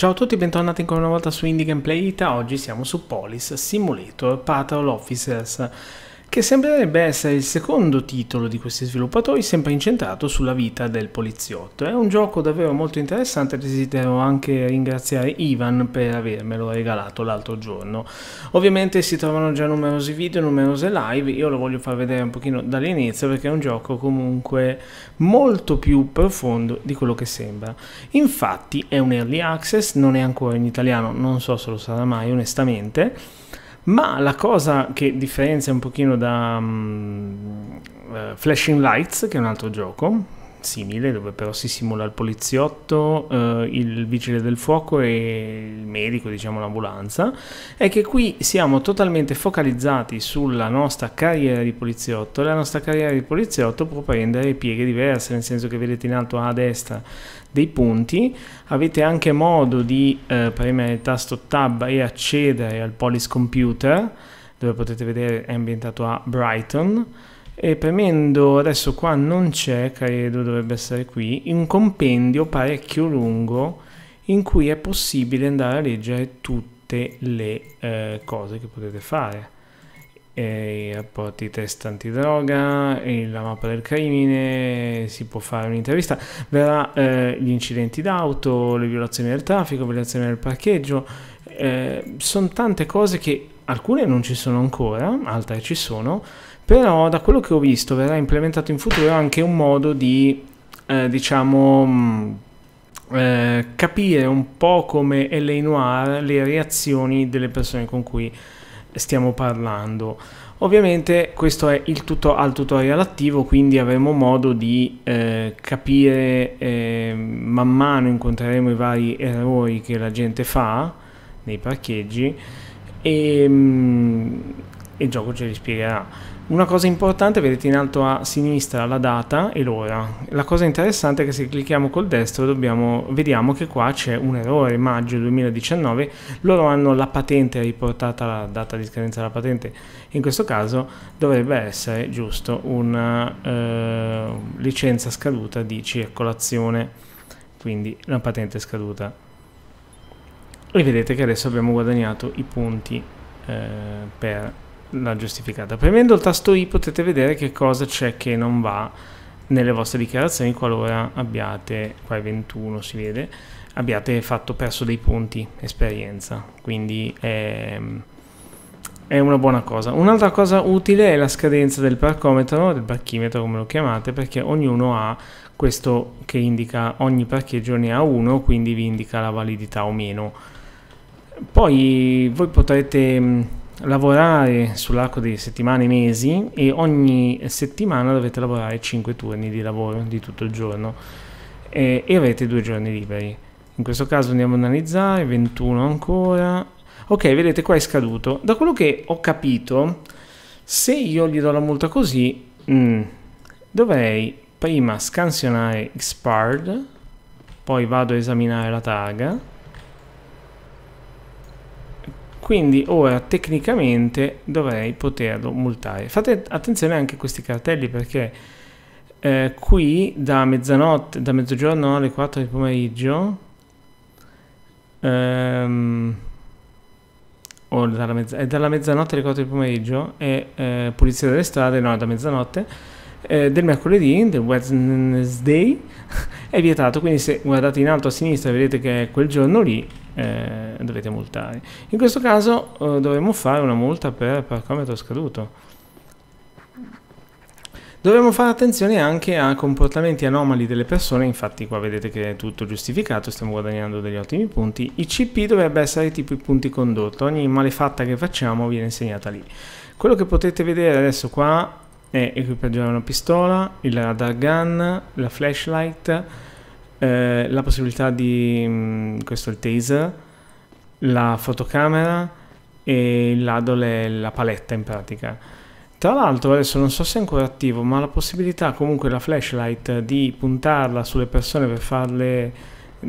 Ciao a tutti bentornati ancora una volta su Indie Gameplay Ita, oggi siamo su Polis Simulator Patrol Officers che sembrerebbe essere il secondo titolo di questi sviluppatori sempre incentrato sulla vita del poliziotto. È un gioco davvero molto interessante, desidero anche ringraziare Ivan per avermelo regalato l'altro giorno. Ovviamente si trovano già numerosi video, numerose live, io lo voglio far vedere un pochino dall'inizio perché è un gioco comunque molto più profondo di quello che sembra. Infatti è un early access, non è ancora in italiano, non so se lo sarà mai onestamente, ma la cosa che differenzia un pochino da um, uh, Flashing Lights, che è un altro gioco, simile dove però si simula il poliziotto, eh, il vigile del fuoco e il medico, diciamo l'ambulanza, è che qui siamo totalmente focalizzati sulla nostra carriera di poliziotto. La nostra carriera di poliziotto può prendere pieghe diverse, nel senso che vedete in alto a destra dei punti, avete anche modo di eh, premere il tasto tab e accedere al Polis Computer, dove potete vedere è ambientato a Brighton e premendo adesso qua non c'è credo dovrebbe essere qui un compendio parecchio lungo in cui è possibile andare a leggere tutte le eh, cose che potete fare i rapporti test antidroga, la mappa del crimine, si può fare un'intervista, verrà eh, gli incidenti d'auto, le violazioni del traffico, le violazioni del parcheggio, eh, sono tante cose che alcune non ci sono ancora, altre ci sono, però da quello che ho visto verrà implementato in futuro anche un modo di, eh, diciamo, mm, eh, capire un po' come LA Noir le reazioni delle persone con cui stiamo parlando. Ovviamente questo è il tutto al tutorial attivo, quindi avremo modo di eh, capire eh, man mano incontreremo i vari errori che la gente fa nei parcheggi e mh, mm, il gioco ce li spiegherà. Una cosa importante, vedete in alto a sinistra la data e l'ora. La cosa interessante è che se clicchiamo col destro dobbiamo, vediamo che qua c'è un errore, maggio 2019, loro hanno la patente riportata la data di scadenza della patente, in questo caso dovrebbe essere giusto una eh, licenza scaduta di circolazione, quindi la patente scaduta. E vedete che adesso abbiamo guadagnato i punti eh, per la giustificata. Premendo il tasto I potete vedere che cosa c'è che non va nelle vostre dichiarazioni qualora abbiate, qua è 21 si vede, abbiate fatto, perso dei punti esperienza, quindi è, è una buona cosa. Un'altra cosa utile è la scadenza del parcometro, del parchimetro come lo chiamate, perché ognuno ha questo che indica ogni parcheggio ne ha uno, quindi vi indica la validità o meno. Poi voi potrete lavorare sull'arco di settimane e mesi e ogni settimana dovete lavorare 5 turni di lavoro di tutto il giorno eh, e avete due giorni liberi. In questo caso andiamo ad analizzare, 21 ancora. Ok, vedete qua è scaduto. Da quello che ho capito, se io gli do la multa così, mh, mm, dovrei prima scansionare expired, poi vado a esaminare la targa quindi ora tecnicamente dovrei poterlo multare. Fate attenzione anche a questi cartelli perché eh, qui da mezzanotte, da mezzogiorno alle 4 di pomeriggio ehm, o dalla, mezz è dalla mezzanotte alle 4 di pomeriggio è eh, pulizia delle strade, no, da mezzanotte eh, del mercoledì, del Wednesday è vietato, quindi se guardate in alto a sinistra vedete che è quel giorno lì eh, dovete multare. In questo caso eh, dovremmo fare una multa per parcometro scaduto. Dovremmo fare attenzione anche a comportamenti anomali delle persone, infatti qua vedete che è tutto giustificato, stiamo guadagnando degli ottimi punti. Il CP dovrebbe essere tipo i punti condotto, ogni malefatta che facciamo viene segnata lì. Quello che potete vedere adesso qua è equipaggiare una pistola, il radar gun, la flashlight, eh, la possibilità di... Mm, questo è il taser, la fotocamera e il lado è la paletta in pratica. Tra l'altro adesso non so se è ancora attivo, ma la possibilità comunque la flashlight di puntarla sulle persone per farle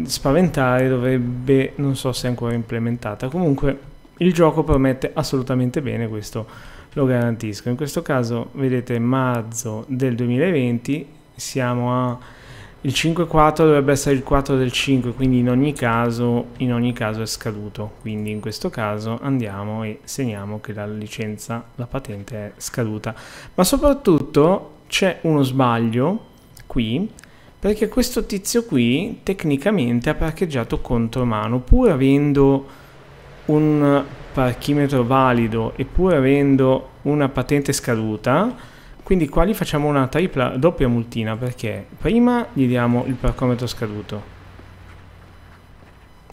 spaventare dovrebbe, non so se è ancora implementata. Comunque il gioco promette assolutamente bene questo, lo garantisco. In questo caso vedete marzo del 2020, siamo a il 5-4 dovrebbe essere il 4 del 5, quindi in ogni, caso, in ogni caso è scaduto. Quindi in questo caso andiamo e segniamo che la licenza, la patente è scaduta. Ma soprattutto c'è uno sbaglio qui, perché questo tizio qui tecnicamente ha parcheggiato contro mano, pur avendo un parchimetro valido e pur avendo una patente scaduta, quindi qua gli facciamo una tripla doppia multina perché prima gli diamo il parcometro scaduto.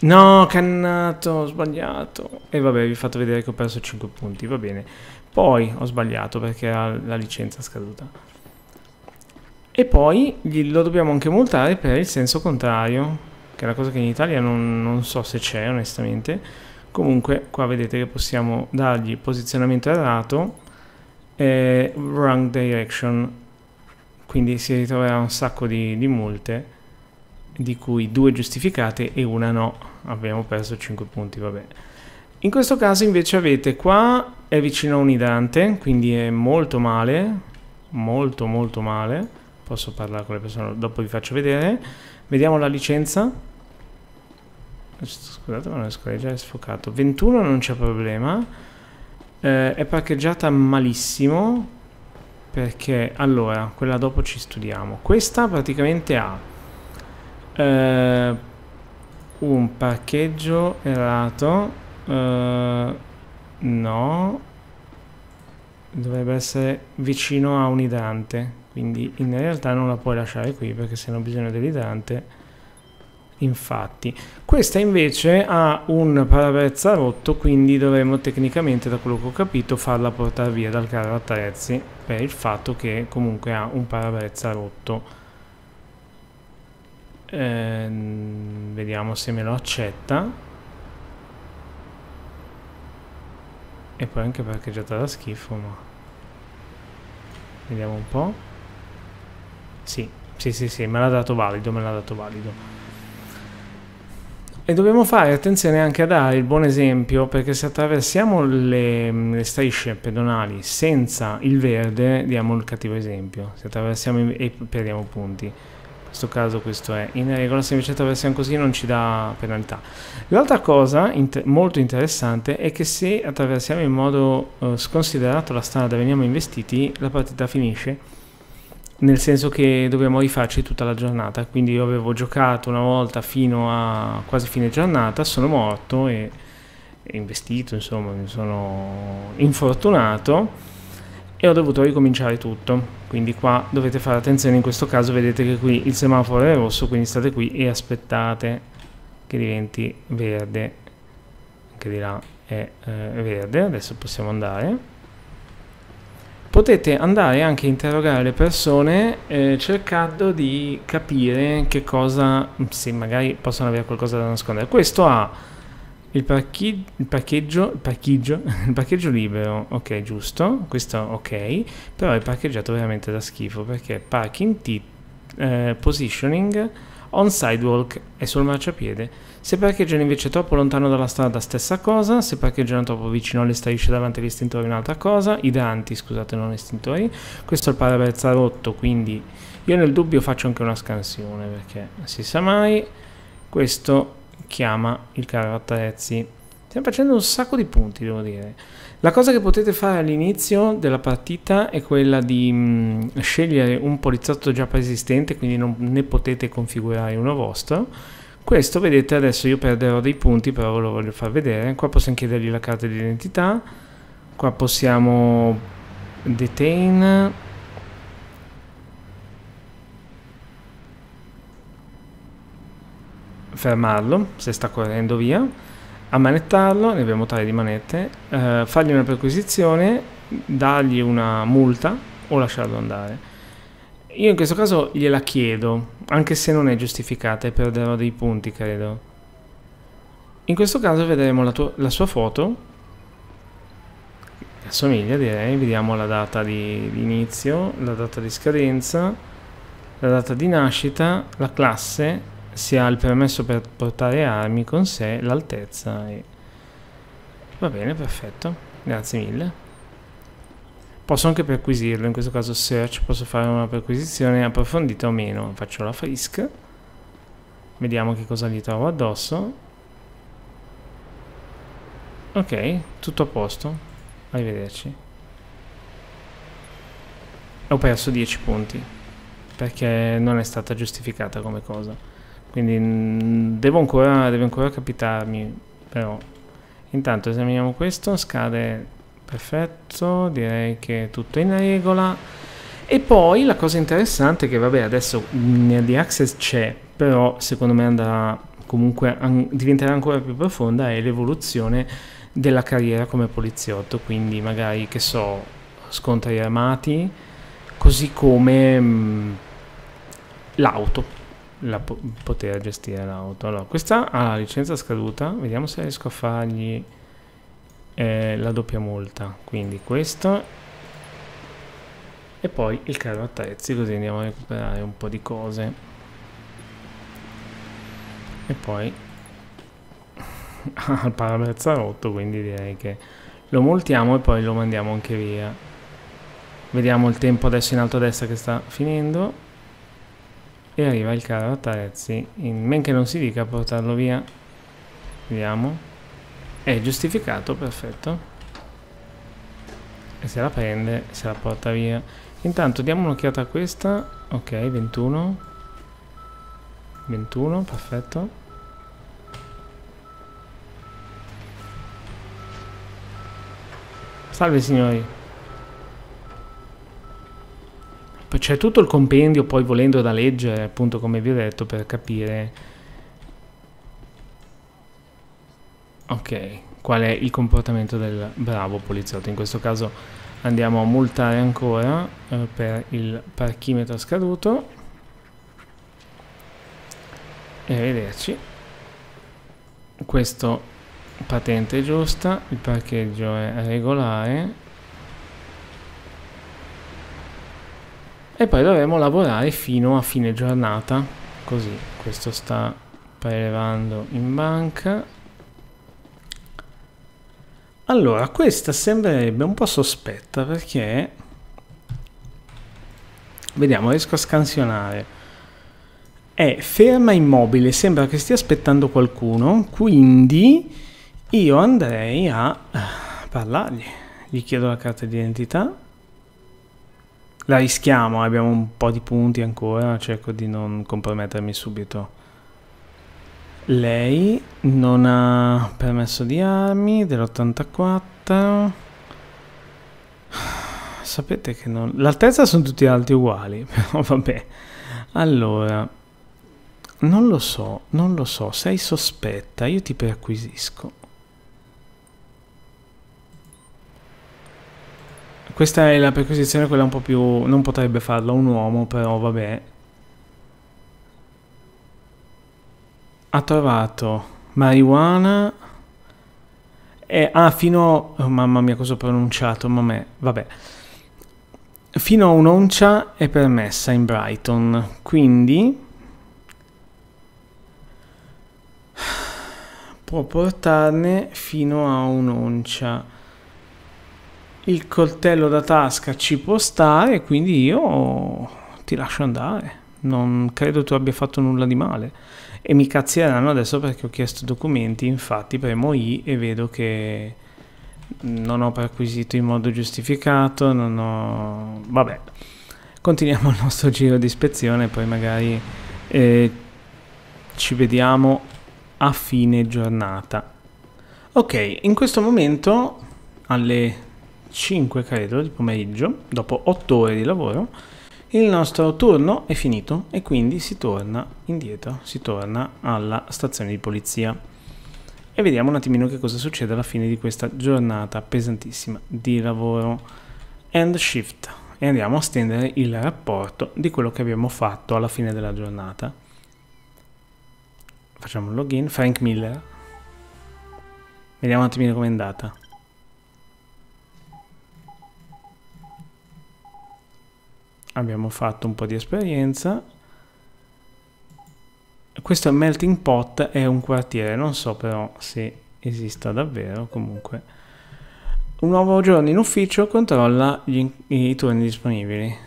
No, cannato, ho sbagliato. E vabbè, vi ho fatto vedere che ho perso 5 punti, va bene. Poi ho sbagliato perché era la licenza scaduta. E poi gli, lo dobbiamo anche multare per il senso contrario, che è una cosa che in Italia non, non so se c'è onestamente. Comunque qua vedete che possiamo dargli posizionamento errato e wrong direction quindi si ritroverà un sacco di, di multe di cui due giustificate e una no abbiamo perso 5 punti vabbè in questo caso invece avete qua è vicino a un idrante quindi è molto male molto molto male posso parlare con le persone dopo vi faccio vedere vediamo la licenza scusate ma non riesco a sfocato 21 non c'è problema eh, è parcheggiata malissimo perché allora quella dopo ci studiamo questa praticamente ha eh, un parcheggio errato eh, no dovrebbe essere vicino a un idrante quindi in realtà non la puoi lasciare qui perché se no bisogno dell'idrante infatti. Questa invece ha un parabrezza rotto, quindi dovremmo tecnicamente, da quello che ho capito, farla portare via dal carro attrezzi per il fatto che comunque ha un parabrezza rotto. Eh, vediamo se me lo accetta. E poi anche parcheggiata da schifo, ma... Vediamo un po'. Sì, sì, sì, sì, me l'ha dato valido, me l'ha dato valido. E dobbiamo fare attenzione anche a dare il buon esempio perché se attraversiamo le, le, strisce pedonali senza il verde diamo il cattivo esempio, se attraversiamo e perdiamo punti. In questo caso questo è in regola, se invece attraversiamo così non ci dà penalità. L'altra cosa inter molto interessante è che se attraversiamo in modo eh, sconsiderato la strada e veniamo investiti la partita finisce nel senso che dobbiamo rifarci tutta la giornata, quindi io avevo giocato una volta fino a quasi fine giornata, sono morto e, e investito, insomma, mi sono infortunato e ho dovuto ricominciare tutto. Quindi qua dovete fare attenzione, in questo caso vedete che qui il semaforo è rosso, quindi state qui e aspettate che diventi verde, anche di là è eh, verde, adesso possiamo andare potete andare anche a interrogare le persone eh, cercando di capire che cosa, se magari possono avere qualcosa da nascondere. Questo ha il, parchi, il parcheggio, il parcheggio, il parcheggio libero, ok giusto, questo ok, però è parcheggiato veramente da schifo perché parking t, eh, positioning on sidewalk e sul marciapiede. Se parcheggiano invece troppo lontano dalla strada, stessa cosa. Se parcheggiano troppo vicino alle strisce davanti agli estintori, un'altra cosa. Idanti, scusate, non estintori. Questo è il parabrezza rotto, quindi io nel dubbio faccio anche una scansione perché si sa mai. Questo chiama il carro attrezzi. Stiamo facendo un sacco di punti, devo dire. La cosa che potete fare all'inizio della partita è quella di mh, mm, scegliere un poliziotto già preesistente, quindi non ne potete configurare uno vostro. Questo vedete adesso io perderò dei punti, però ve lo voglio far vedere. Qua possiamo chiedergli la carta d'identità, qua possiamo detain. Fermarlo se sta correndo via a manettarlo, ne abbiamo tre di manette, eh, fargli una perquisizione, dargli una multa o lasciarlo andare. Io in questo caso gliela chiedo, anche se non è giustificata e perderò dei punti, credo. In questo caso vedremo la, tua, la sua foto, che assomiglia direi, vediamo la data di, di inizio, la data di scadenza, la data di nascita, la classe, se ha il permesso per portare armi con sé, l'altezza e... Va bene, perfetto, grazie mille. Posso anche perquisirlo, in questo caso search, posso fare una perquisizione approfondita o meno. Faccio la frisk, vediamo che cosa gli trovo addosso. Ok, tutto a posto, arrivederci. Ho perso 10 punti, perché non è stata giustificata come cosa. Quindi mm, devo ancora, deve ancora capitarmi, però. Intanto esaminiamo questo, scade perfetto, direi che tutto è in regola. E poi la cosa interessante è che vabbè adesso mm, nell'Early Access c'è, però secondo me andrà comunque an diventerà ancora più profonda è l'evoluzione della carriera come poliziotto, quindi magari che so, scontri armati, così come mm, l'auto la, poter gestire l'auto. Allora, questa ha la licenza scaduta, vediamo se riesco a fargli eh, la doppia multa. Quindi questo e poi il carro attrezzi, così andiamo a recuperare un po' di cose. E poi ha il parabrezza rotto, quindi direi che lo multiamo e poi lo mandiamo anche via. Vediamo il tempo adesso in alto a destra che sta finendo e arriva il carro a Tarezzi, in men che non si dica a portarlo via. Vediamo. È giustificato, perfetto. E se la prende, se la porta via. Intanto diamo un'occhiata a questa. Ok, 21. 21, perfetto. Salve signori. Ecco, c'è tutto il compendio poi volendo da leggere, appunto come vi ho detto, per capire ok, qual è il comportamento del bravo poliziotto. In questo caso andiamo a multare ancora eh, per il parchimetro scaduto. E vederci Questo patente è giusta, il parcheggio è regolare. e poi dovremo lavorare fino a fine giornata così questo sta prelevando in banca allora questa sembrerebbe un po' sospetta perché vediamo riesco a scansionare è ferma immobile sembra che stia aspettando qualcuno quindi io andrei a eh, parlargli gli chiedo la carta d'identità la rischiamo, abbiamo un po' di punti ancora, cerco di non compromettermi subito. Lei non ha permesso di armi dell'84. Sapete che non... L'altezza sono tutti alti uguali, però vabbè. Allora, non lo so, non lo so, sei sospetta, io ti perquisisco. Questa è la perquisizione, quella un po' più... Non potrebbe farla un uomo, però vabbè. Ha trovato marijuana... E, ah, fino... Oh, mamma mia, cosa ho pronunciato, mamma Vabbè. Fino a un'oncia è permessa in Brighton, quindi... Può portarne fino a un'oncia il coltello da tasca ci può stare, quindi io ti lascio andare. Non credo tu abbia fatto nulla di male. E mi cazzieranno adesso perché ho chiesto documenti, infatti premo I e vedo che non ho perquisito in modo giustificato, non ho... Vabbè, continuiamo il nostro giro di ispezione, e poi magari eh, ci vediamo a fine giornata. Ok, in questo momento alle 5 credo di pomeriggio, dopo 8 ore di lavoro, il nostro turno è finito e quindi si torna indietro, si torna alla stazione di polizia. E vediamo un attimino che cosa succede alla fine di questa giornata pesantissima di lavoro. End shift. E andiamo a stendere il rapporto di quello che abbiamo fatto alla fine della giornata. Facciamo un login, Frank Miller. Vediamo un attimino com'è andata. abbiamo fatto un po' di esperienza. Questo è melting pot è un quartiere, non so però se esista davvero, comunque. Un nuovo giorno in ufficio controlla gli, i turni disponibili.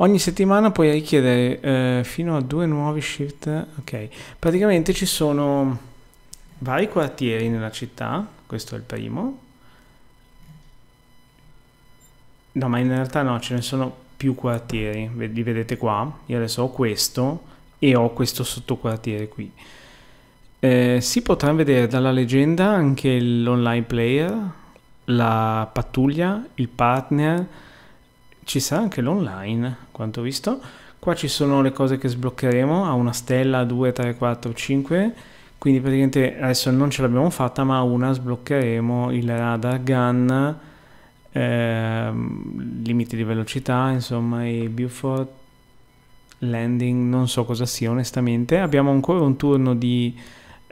Ogni settimana puoi richiedere eh, fino a due nuovi shift. Ok, praticamente ci sono vari quartieri nella città, questo è il primo, No, ma in realtà no, ce ne sono più quartieri, li vedete qua. Io adesso ho questo e ho questo sottoquartiere qui. Eh, si potrà vedere dalla leggenda anche l'online player, la pattuglia, il partner, ci sarà anche l'online, quanto visto. Qua ci sono le cose che sbloccheremo, ha una stella, 2, 3, 4, 5, quindi praticamente adesso non ce l'abbiamo fatta, ma una sbloccheremo il radar gun, Ehm, limiti di velocità, insomma, i Beaufort Landing, non so cosa sia onestamente. Abbiamo ancora un turno di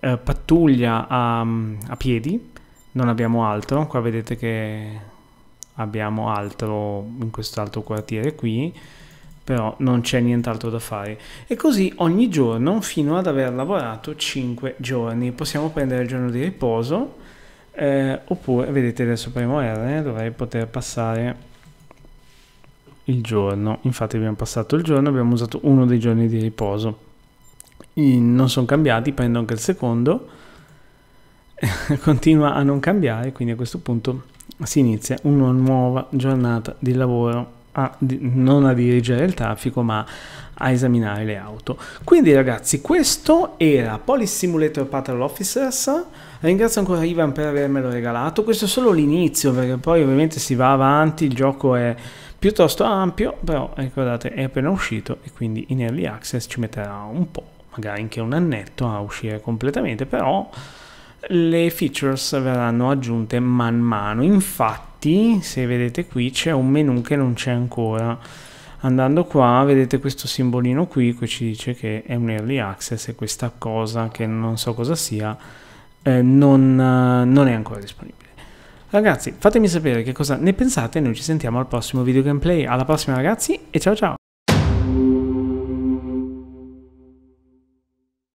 eh, pattuglia a, a piedi, non abbiamo altro, qua vedete che abbiamo altro in quest'altro quartiere qui però non c'è nient'altro da fare. E così ogni giorno fino ad aver lavorato 5 giorni. Possiamo prendere il giorno di riposo eh, oppure, vedete, adesso premo R, eh, dovrei poter passare il giorno. Infatti abbiamo passato il giorno, abbiamo usato uno dei giorni di riposo. I non sono cambiati, prendo anche il secondo. Continua a non cambiare, quindi a questo punto si inizia una nuova giornata di lavoro a, non a dirigere il traffico ma a esaminare le auto. Quindi ragazzi questo era Police Simulator Patrol Officers, ringrazio ancora Ivan per avermelo regalato, questo è solo l'inizio perché poi ovviamente si va avanti, il gioco è piuttosto ampio, però ricordate è appena uscito e quindi in early access ci metterà un po', magari anche un annetto a uscire completamente, però le features verranno aggiunte man mano, infatti infatti se vedete qui c'è un menu che non c'è ancora andando qua vedete questo simbolino qui che ci dice che è un early access e questa cosa che non so cosa sia eh, non, eh, non è ancora disponibile ragazzi fatemi sapere che cosa ne pensate noi ci sentiamo al prossimo video gameplay alla prossima ragazzi e ciao ciao